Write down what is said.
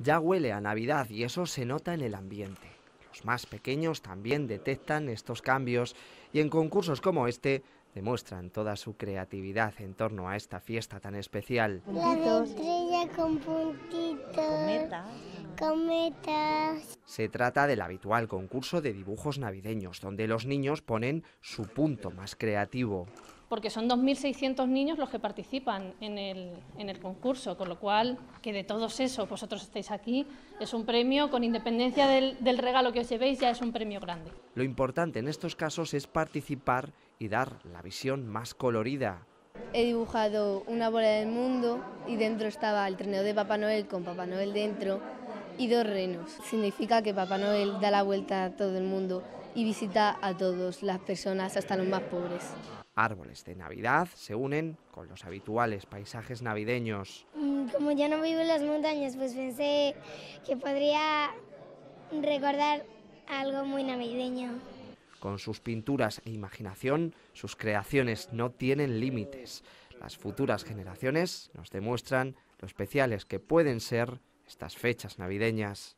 Ya huele a Navidad y eso se nota en el ambiente. Los más pequeños también detectan estos cambios y en concursos como este demuestran toda su creatividad en torno a esta fiesta tan especial. La estrella con puntitos, Se trata del habitual concurso de dibujos navideños, donde los niños ponen su punto más creativo porque son 2.600 niños los que participan en el, concurso, con lo cual, que de todos esos vosotros estéis aquí, es un premio, con independencia del, del regalo que os llevéis, ya es un premio grande. Lo importante en estos casos es participar y dar la visión más colorida. He dibujado una bola del mundo y dentro estaba el trineo de Papá Noel con Papá Noel dentro y dos renos. Significa que Papá Noel da la vuelta a todo el mundo y visita a todas las personas, hasta los más pobres. Árboles de Navidad se unen con los habituales paisajes navideños. Mm, como ya no vivo en las montañas, pues pensé que podría recordar algo muy navideño. Con sus pinturas e imaginación, sus creaciones no tienen límites. Las futuras generaciones nos demuestran lo especiales que pueden ser estas fechas navideñas